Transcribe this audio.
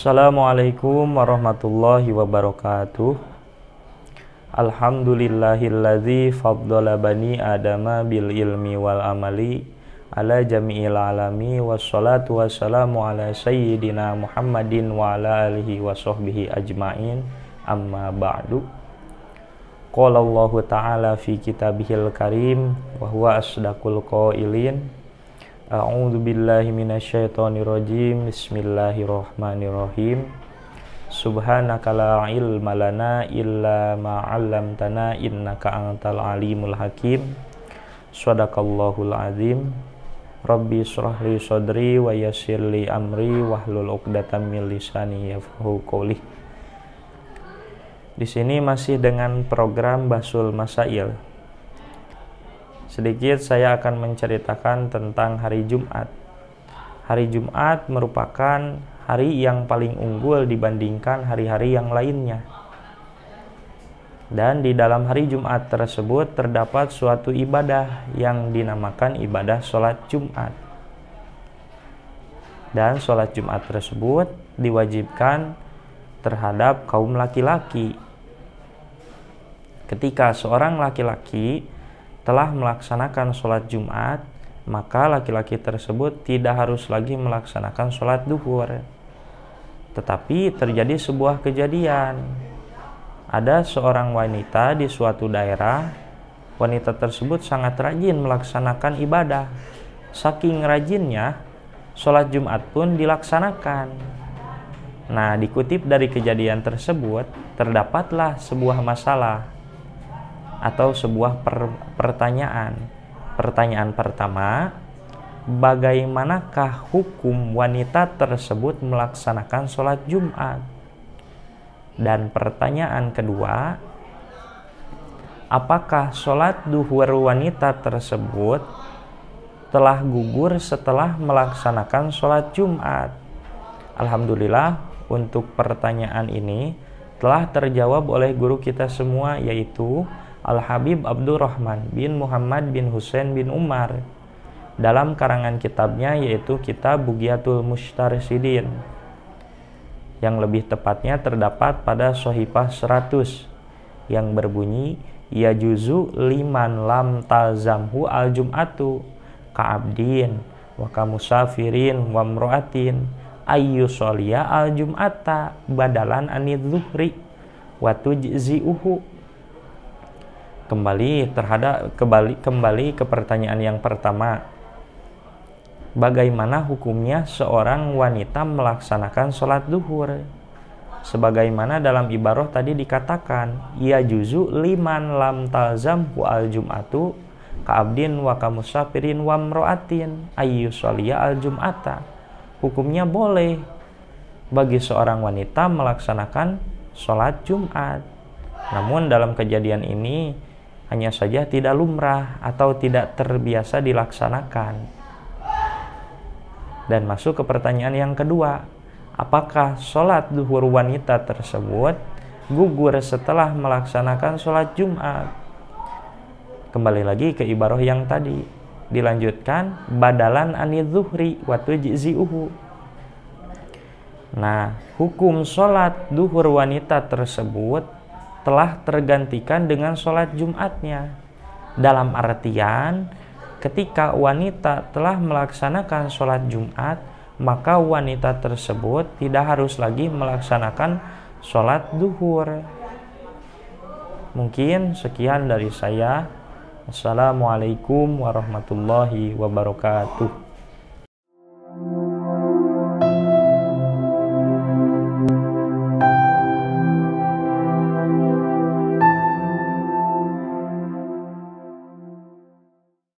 Assalamualaikum warahmatullahi wabarakatuh Alhamdulillahilladzi faddala bani adama bil ilmi wal amali ala jami'il alami wassalatu wassalamu ala sayyidina Muhammadin wa ala alihi wa sahbihi ajmain amma ba'du Qala Allah ta'ala fi kitabihil karim wa huwa asdaqul qailin A'udzu billahi minasyaitonir rajim. Bismillahirrahmanirrahim. Subhanaka la ilma lana illa ma 'allamtana innaka antal alimul hakim. Shadaqallahul azim. Rabbi israh sadri wa yassirli amri wahlul 'uqdatam min lisani yafqahu qawli. Di sini masih dengan program Basul Masail Sedikit saya akan menceritakan tentang hari Jumat. Hari Jumat merupakan hari yang paling unggul dibandingkan hari-hari yang lainnya. Dan di dalam hari Jumat tersebut terdapat suatu ibadah yang dinamakan ibadah sholat Jumat. Dan sholat Jumat tersebut diwajibkan terhadap kaum laki-laki. Ketika seorang laki-laki telah melaksanakan sholat Jumat, maka laki-laki tersebut tidak harus lagi melaksanakan sholat duhur. Tetapi terjadi sebuah kejadian. Ada seorang wanita di suatu daerah, wanita tersebut sangat rajin melaksanakan ibadah. Saking rajinnya, sholat Jumat pun dilaksanakan. Nah, dikutip dari kejadian tersebut, terdapatlah sebuah masalah atau sebuah per pertanyaan. Pertanyaan pertama, bagaimanakah hukum wanita tersebut melaksanakan sholat Jumat? Dan pertanyaan kedua, apakah sholat duhur wanita tersebut telah gugur setelah melaksanakan sholat Jumat? Alhamdulillah, untuk pertanyaan ini telah terjawab oleh guru kita semua, yaitu Al-Habib Abdurrahman bin Muhammad bin Hussein bin Umar dalam karangan kitabnya yaitu kitab Bugiatul Mustaridin yang lebih tepatnya terdapat pada Sohibah 100 yang berbunyi Ya juzu liman lam talzamhu al jum'atu ka'abdin wa kamusafirin wa mro'atin ayyu solia al jum'ata badalan anid zuhri wa tujzi'uhu kembali terhadap kembali kembali ke pertanyaan yang pertama bagaimana hukumnya seorang wanita melaksanakan sholat duhur sebagaimana dalam ibaroh tadi dikatakan ia ya juzu liman lam talzam hu al jumatu kaabdin wa kamusafirin wa mroatin ayu al jumata hukumnya boleh bagi seorang wanita melaksanakan sholat jumat namun dalam kejadian ini hanya saja tidak lumrah atau tidak terbiasa dilaksanakan. Dan masuk ke pertanyaan yang kedua, apakah sholat duhur wanita tersebut gugur setelah melaksanakan sholat Jumat? Kembali lagi ke ibaroh yang tadi, dilanjutkan badalan anid zuhri watu jiziuhu. Nah, hukum sholat duhur wanita tersebut telah tergantikan dengan sholat Jumatnya. Dalam artian, ketika wanita telah melaksanakan sholat Jumat, maka wanita tersebut tidak harus lagi melaksanakan sholat duhur. Mungkin sekian dari saya. Assalamualaikum warahmatullahi wabarakatuh.